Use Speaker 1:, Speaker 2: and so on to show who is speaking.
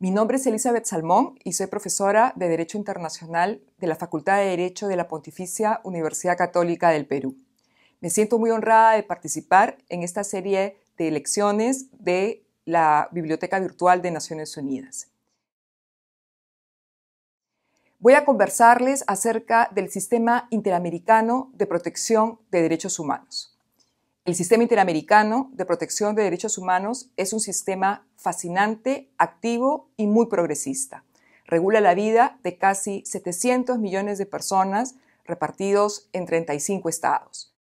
Speaker 1: Mi nombre es Elizabeth Salmón y soy profesora de Derecho Internacional de la Facultad de Derecho de la Pontificia Universidad Católica del Perú. Me siento muy honrada de participar en esta serie de lecciones de la Biblioteca Virtual de Naciones Unidas. Voy a conversarles acerca del Sistema Interamericano de Protección de Derechos Humanos. El sistema interamericano de protección de derechos humanos es un sistema fascinante, activo y muy progresista. Regula la vida de casi 700 millones de personas repartidos en 35 estados.